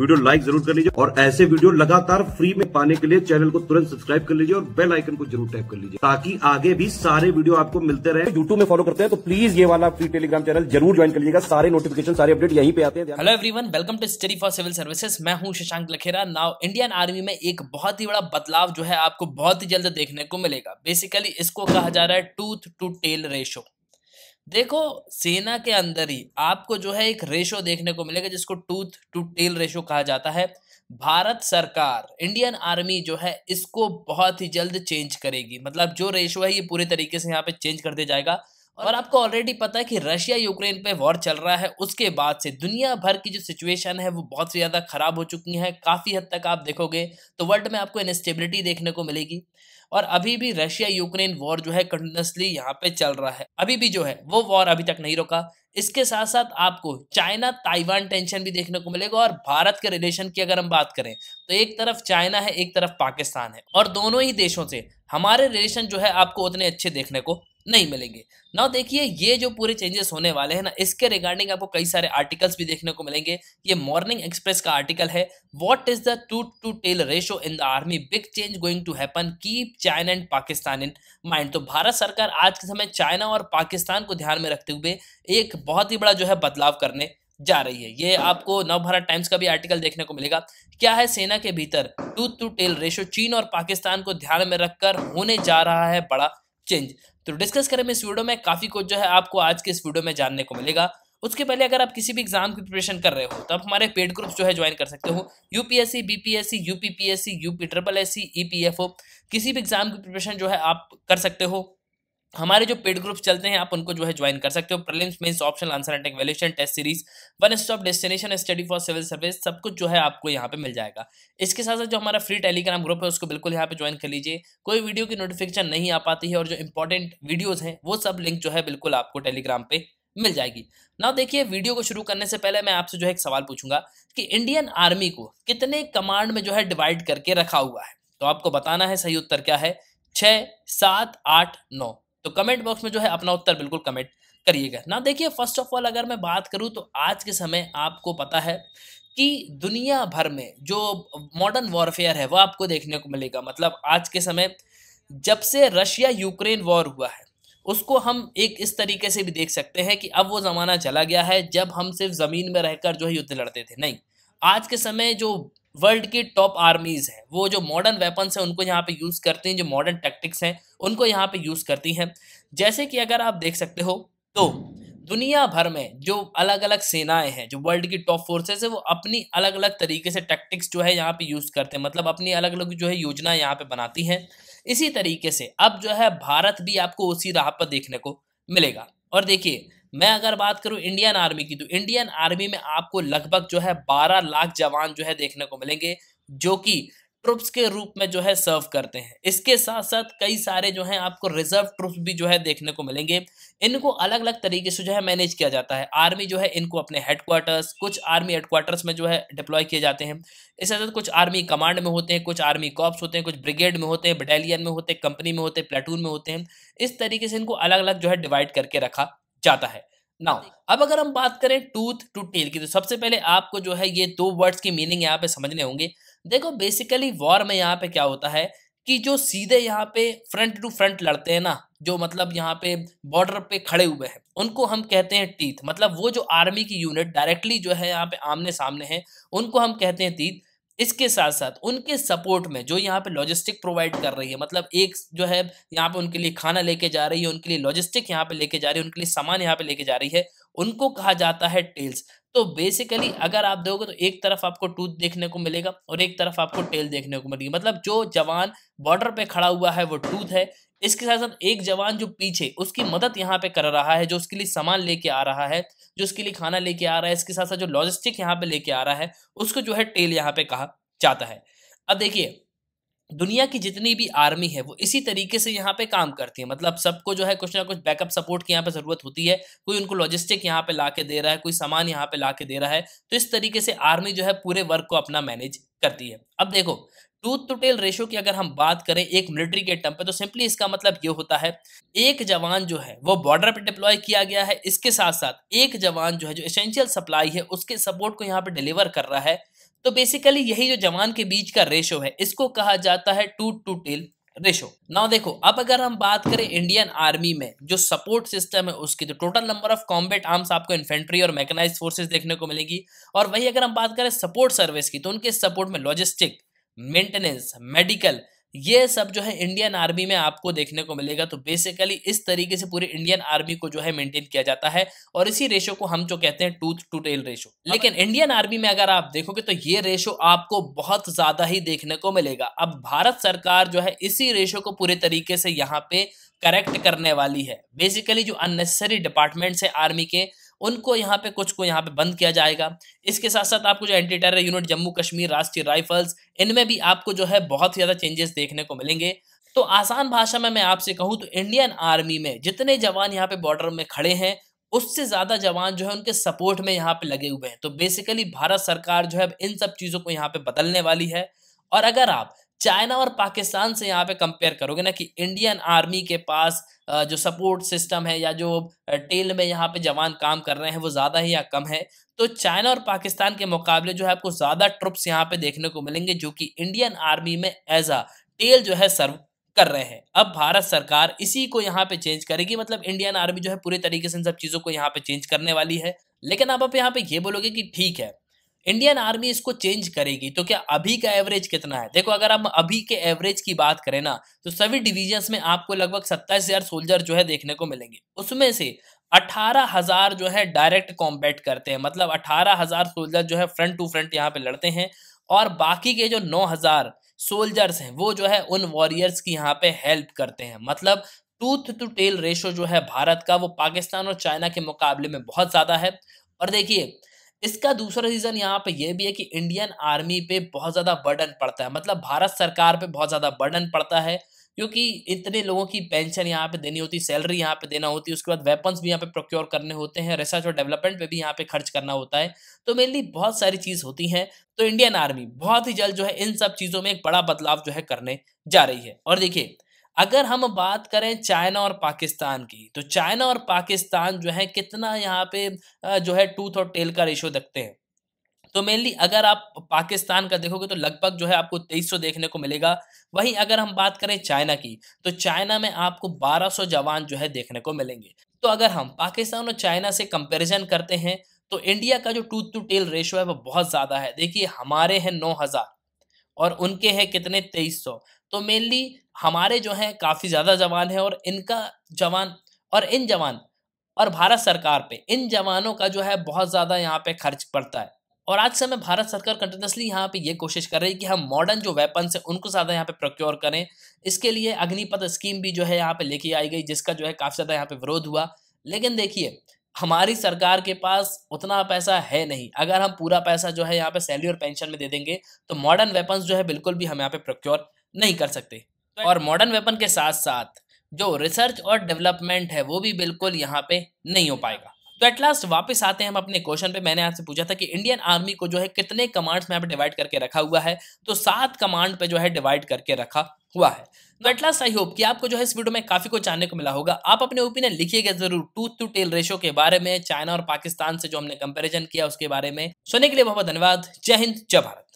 video like जरूर कर लीजिए और ऐसे वीडियो लगातार फ्री में पाने के लिए चैनल को तुरंत सब्सक्राइब कर लीजिए और बेल आइकन को जरूर टाइप कर लीजिए ताकि आगे भी सारे वीडियो आपको मिलते रहे यूट्यूब में फॉलो करते हैं तो प्लीज ये वाला फ्री टेलीग्राम चैनल जरूर ज्वाइन कर लीजिएगा सारे नोटिफिकेशन सारे अपडेट यहीं पे आते हैं hello everyone welcome to study for civil services मैं हूं Shashank Lakhera now Indian army में एक बहुत ही बड़ा बदलाव जो है आपको बहुत ही जल्द देखने को मिलेगा बेसिकली इसको कहा जा रहा है टूथ टू टेल रेशो देखो सेना के अंदर ही आपको जो है एक रेशो देखने को मिलेगा जिसको टूथ टू टेल रेशो कहा जाता है भारत सरकार इंडियन आर्मी जो है इसको बहुत ही जल्द चेंज करेगी मतलब जो रेशो है ये पूरे तरीके से यहाँ पे चेंज कर दिया जाएगा और आपको ऑलरेडी पता है कि रशिया यूक्रेन पे वॉर चल रहा है उसके बाद से दुनिया भर की जो सिचुएशन है वो बहुत से ज़्यादा ख़राब हो चुकी है काफ़ी हद तक आप देखोगे तो वर्ल्ड में आपको इनस्टेबिलिटी देखने को मिलेगी और अभी भी रशिया यूक्रेन वॉर जो है कंटिन्यूसली यहाँ पे चल रहा है अभी भी जो है वो वॉर अभी तक नहीं रुका इसके साथ साथ आपको चाइना ताइवान टेंशन भी देखने को मिलेगा और भारत के रिलेशन की अगर हम बात करें तो एक तरफ चाइना है एक तरफ पाकिस्तान है और दोनों ही देशों से हमारे रिलेशन जो है आपको उतने अच्छे देखने को नहीं मिलेंगे ना देखिए ये जो पूरे चेंजेस होने वाले हैं ना इसके रिगार्डिंग आपको कई सारे आर्टिकल्स भी देखने को मिलेंगे ये मॉर्निंग एक्सप्रेस का आर्टिकल है what is the tooth to tail ratio in the army big change going to happen keep China and Pakistan in mind तो भारत सरकार आज के समय चाइना और पाकिस्तान को ध्यान में रखते हुए एक बहुत ही बड़ा जो है बदलाव करने जा रही है ये आपको नवभारत टाइम्स का भी आर्टिकल देखने को मिलेगा क्या है सेना के भीतर टूथ टू टेल रेशो चीन और पाकिस्तान को ध्यान में रखकर होने जा रहा है बड़ा चेंज तो डिस्कस करें इस वीडियो में काफ़ी कुछ जो है आपको आज के इस वीडियो में जानने को मिलेगा उसके पहले अगर आप किसी भी एग्जाम की प्रिपरेशन कर रहे हो तो आप हमारे पेड ग्रुप्स जो है ज्वाइन कर सकते हो UPSC BPSC UPPSC UP triple S C EPFO किसी भी एग्जाम की प्रिपरेशन जो है आप कर सकते हो हमारे जो पेड ग्रुप्स चलते हैं आप उनको जो है ज्वाइन कर सकते हो prelims mains optional answer and valuation test series one stop destination study for civil service सब कुछ जो है आपको यहाँ पे मिल जाएगा इसके साथ साथ जो हमारा फ्री टेलीग्राम ग्रुप है उसको बिल्कुल यहाँ पे ज्वाइन कर लीजिए कोई वीडियो की नोटिफिकेशन नहीं आ पाती है और जो इंपॉर्टेंट वीडियोज़ हैं वो सब लिंक जो है बिल्कुल आपको टेलीग्राम पे मिल जाएगी ना देखिए वीडियो को शुरू करने से पहले मैं आपसे जो है एक सवाल पूछूंगा कि इंडियन आर्मी को कितने कमांड में जो है डिवाइड करके रखा हुआ है तो आपको बताना है सही उत्तर क्या है छः सात आठ नौ तो कमेंट बॉक्स में जो है अपना उत्तर बिल्कुल कमेंट करिएगा ना देखिए फर्स्ट ऑफ ऑल अगर मैं बात करूँ तो आज के समय आपको पता है कि दुनिया भर में जो मॉडर्न वॉरफेयर है वो आपको देखने को मिलेगा मतलब आज के समय जब से रशिया यूक्रेन वॉर हुआ है उसको हम एक इस तरीके से भी देख सकते हैं कि अब वो ज़माना चला गया है जब हम सिर्फ ज़मीन में रहकर जो है युद्ध लड़ते थे नहीं आज के समय जो वर्ल्ड की टॉप आर्मीज हैं वो जो मॉडर्न वेपन्स हैं उनको यहाँ पे यूज़ करती हैं जो मॉडर्न टैक्टिक्स हैं उनको यहाँ पे यूज़ करती हैं जैसे कि अगर आप देख सकते हो तो दुनिया भर में जो अलग अलग सेनाएं हैं जो वर्ल्ड की टॉप फोर्सेस है वो अपनी अलग अलग तरीके से टैक्टिक्स जो है यहाँ पे यूज़ करते हैं मतलब अपनी अलग अलग जो है योजना यहाँ पे बनाती हैं इसी तरीके से अब जो है भारत भी आपको उसी राह पर देखने को मिलेगा और देखिए मैं अगर बात करूं इंडियन आर्मी की तो इंडियन आर्मी में आपको लगभग जो है बारह लाख जवान जो है देखने को मिलेंगे जो कि ट्रुप्स के रूप में जो है सर्व करते हैं इसके साथ साथ कई सारे जो हैं आपको रिजर्व ट्रुप्स भी जो है देखने को मिलेंगे इनको अलग अलग तरीके से जो है मैनेज किया जाता है आर्मी जो है इनको अपने हेडक्वार्टर्स कुछ आर्मी हेडक्वार्टर्स में जो है डिप्लॉय किए जाते हैं इसके साथ कुछ आर्मी कमांड में होते हैं कुछ आर्मी कॉप्स होते हैं कुछ ब्रिगेड में होते हैं बटालियन में होते हैं कंपनी में होते हैं प्लेटून में होते हैं इस तरीके से इनको अलग अलग जो है डिवाइड करके रखा जाता है नाउ अब अगर हम बात करें टूथ टू टेल की तो सबसे पहले आपको जो है ये दो वर्ड्स की मीनिंग यहाँ पे समझने होंगे देखो बेसिकली वॉर में यहाँ पे क्या होता है कि जो सीधे यहाँ पे फ्रंट टू फ्रंट लड़ते हैं ना जो मतलब यहाँ पे बॉर्डर पे खड़े हुए हैं उनको हम कहते हैं टीथ मतलब वो जो आर्मी की यूनिट डायरेक्टली जो है यहाँ पे आमने सामने है उनको हम कहते हैं टीथ इसके साथ साथ उनके सपोर्ट में जो यहाँ पे लॉजिस्टिक प्रोवाइड कर रही है मतलब एक जो है यहाँ पे उनके लिए खाना लेके जा रही है उनके लिए लॉजिस्टिक यहाँ पे लेके जा रही है उनके लिए सामान यहाँ पे लेके जा रही है उनको कहा जाता है टेल्स तो बेसिकली अगर आप दोगे तो एक तरफ आपको टूथ देखने को मिलेगा और एक तरफ आपको टेल देखने को मिलेगी मतलब जो जवान बॉर्डर पे खड़ा हुआ है वो टूथ है इसके साथ साथ एक जवान जो पीछे उसकी मदद यहाँ पे कर रहा है जो उसके लिए सामान लेके आ रहा है जो उसके लिए खाना लेके आ रहा है इसके साथ साथ जो लॉजिस्टिक यहाँ पे लेके आ रहा है उसको जो है टेल यहाँ पे कहा जाता है अब देखिए दुनिया की जितनी भी आर्मी है वो इसी तरीके से यहाँ पे काम करती है मतलब सबको जो है कुछ ना कुछ बैकअप सपोर्ट की यहाँ पे ज़रूरत होती है कोई उनको लॉजिस्टिक यहाँ पे ला के दे रहा है कोई सामान यहाँ पे ला के दे रहा है तो इस तरीके से आर्मी जो है पूरे वर्क को अपना मैनेज करती है अब देखो टूथ टू टेल रेशो की अगर हम बात करें एक मिलिट्री के टर्म पे तो सिंपली इसका मतलब ये होता है एक जवान जो है वो बॉर्डर पे डिप्लॉय किया गया है इसके साथ साथ एक जवान जो है जो एसेंशियल सप्लाई है उसके सपोर्ट को यहाँ पे डिलीवर कर रहा है तो बेसिकली यही जो जवान के बीच का रेशो है इसको कहा जाता है tooth to tail ratio now देखो अब अगर हम बात करें इंडियन आर्मी में जो सपोर्ट सिस्टम है उसकी तो total number of combat arms आपको इन्फेंट्री और मैकेनाइज फोर्सेस देखने को मिलेगी और वही अगर हम बात करें सपोर्ट सर्विस की तो उनके सपोर्ट में लॉजिस्टिक मेंटेनेंस मेडिकल ये सब जो है इंडियन आर्मी में आपको देखने को मिलेगा तो बेसिकली इस तरीके से पूरे इंडियन आर्मी को जो है मेंटेन किया जाता है और इसी रेशो को हम जो कहते हैं टूथ टू टेल रेशो लेकिन इंडियन आर्मी में अगर आप देखोगे तो ये रेशो आपको बहुत ज्यादा ही देखने को मिलेगा अब भारत सरकार जो है इसी रेशो को पूरे तरीके से यहाँ पे करेक्ट करने वाली है बेसिकली जो अननेसेसरी डिपार्टमेंट्स है आर्मी के उनको यहाँ पे कुछ को यहाँ पे बंद किया जाएगा इसके साथ साथ आपको जो anti terror unit Jammu Kashmir Rashtriya rifles इनमें भी आपको जो है बहुत ही ज़्यादा चेंजेस देखने को मिलेंगे तो आसान भाषा में मैं आपसे कहूँ तो इंडियन आर्मी में जितने जवान यहाँ पे बॉर्डर में खड़े हैं उससे ज़्यादा जवान जो है उनके सपोर्ट में यहाँ पे लगे हुए हैं तो बेसिकली भारत सरकार जो है इन सब चीज़ों को यहाँ पे बदलने वाली है और अगर आप चाइना और पाकिस्तान से यहाँ पे कंपेयर करोगे ना कि इंडियन आर्मी के पास जो सपोर्ट सिस्टम है या जो टेल में यहाँ पे जवान काम कर रहे हैं वो ज़्यादा है या कम है तो चाइना और पाकिस्तान के मुकाबले जो है आपको ज़्यादा ट्रुप्स यहाँ पे देखने को मिलेंगे जो कि इंडियन आर्मी में एज आ टेल जो है सर्व कर रहे हैं अब भारत सरकार इसी को यहाँ पे चेंज करेगी मतलब इंडियन आर्मी जो है पूरे तरीके से इन सब चीज़ों को यहाँ पे चेंज करने वाली है लेकिन आप आप यहाँ पे ये बोलोगे कि ठीक है इंडियन आर्मी इसको चेंज करेगी तो क्या अभी का एवरेज कितना है देखो अगर हम अभी के एवरेज की बात करें ना तो सभी डिविजन में आपको लगभग सत्ताईस हजार सोल्जर जो है देखने को मिलेंगे उसमें से अठारह हजार जो है डायरेक्ट कॉम्बैट करते हैं मतलब अठारह हजार सोल्जर जो है फ्रंट टू फ्रंट यहाँ पे लड़ते हैं और बाकी के जो नौ हजार सोल्जर्स हैं वो जो है उन वॉरियर्स की यहाँ पे हेल्प करते हैं मतलब टूथ टू टेल रेशो जो है भारत का वो पाकिस्तान और चाइना के मुकाबले में बहुत ज़्यादा है और देखिए इसका दूसरा रीज़न यहाँ पे यह भी है कि इंडियन आर्मी पे बहुत ज़्यादा बर्डन पड़ता है मतलब भारत सरकार पे बहुत ज़्यादा बर्डन पड़ता है क्योंकि इतने लोगों की पेंशन यहाँ पे देनी होती है सैलरी यहाँ पे देना होती है उसके बाद वेपन्स भी यहाँ पे प्रोक्योर करने होते हैं रिसर्च और डेवलपमेंट पे भी यहाँ पे खर्च करना होता है तो मेनली बहुत सारी चीज़ होती है तो इंडियन आर्मी बहुत ही जल्द जो है इन सब चीज़ों में एक बड़ा बदलाव जो है करने जा रही है और देखिये अगर हम बात करें चाइना और पाकिस्तान की तो चाइना और पाकिस्तान जो है कितना यहाँ पे जो है टूथ और टेल का रेशो देखते हैं तो मेनली अगर आप पाकिस्तान का देखोगे तो लगभग जो है आपको 2300 देखने को मिलेगा वहीं अगर हम बात करें चाइना की तो चाइना में आपको 1200 जवान जो है देखने को मिलेंगे तो अगर हम पाकिस्तान और चाइना से कंपैरिजन करते हैं तो इंडिया का जो टूथ टू टेल रेशो है वो बहुत ज़्यादा है देखिए हमारे हैं नौ हज़ार और उनके हैं कितने तेईस सौ तो मेनली हमारे जो हैं काफ़ी ज़्यादा जवान हैं और इनका जवान और इन जवान और भारत सरकार पे इन जवानों का जो है बहुत ज़्यादा यहाँ पे खर्च पड़ता है और आज से हमें भारत सरकार कंटिन्यूसली यहाँ पे ये कोशिश कर रही है कि हम मॉडर्न जो वेपन्स हैं उनको ज़्यादा यहाँ पे प्रोक्योर करें इसके लिए अग्निपथ स्कीम भी जो है यहाँ पे लेके आई गई जिसका जो है काफ़ी ज़्यादा यहाँ पे विरोध हुआ लेकिन देखिए हमारी सरकार के पास उतना पैसा है नहीं अगर हम पूरा पैसा जो है यहाँ पे सैलरी और पेंशन में दे देंगे तो मॉडर्न वेपन्स जो है बिल्कुल भी हम यहाँ पे प्रोक्योर नहीं कर सकते और मॉडर्न वेपन के साथ साथ जो रिसर्च और डेवलपमेंट है वो भी बिल्कुल यहाँ पे नहीं हो पाएगा तो एट लास्ट वापस आते हैं हम अपने क्वेश्चन पे मैंने आपसे पूछा था कि इंडियन आर्मी को जो है कितने कमांड्स में आप डिवाइड करके रखा हुआ है तो सात कमांड पे जो है डिवाइड करके रखा हुआ है तो एट लास्ट आई होप कि आपको जो है इस वीडियो में काफी कुछ जानने को मिला होगा आप अपने ओपिनियन लिखिएगा जरूर टूथ टू टेल रेशो के बारे में चाइना और पाकिस्तान से जो हमने कंपेरिजन किया उसके बारे में सुनने के लिए बहुत बहुत धन्यवाद जय हिंद जय भारत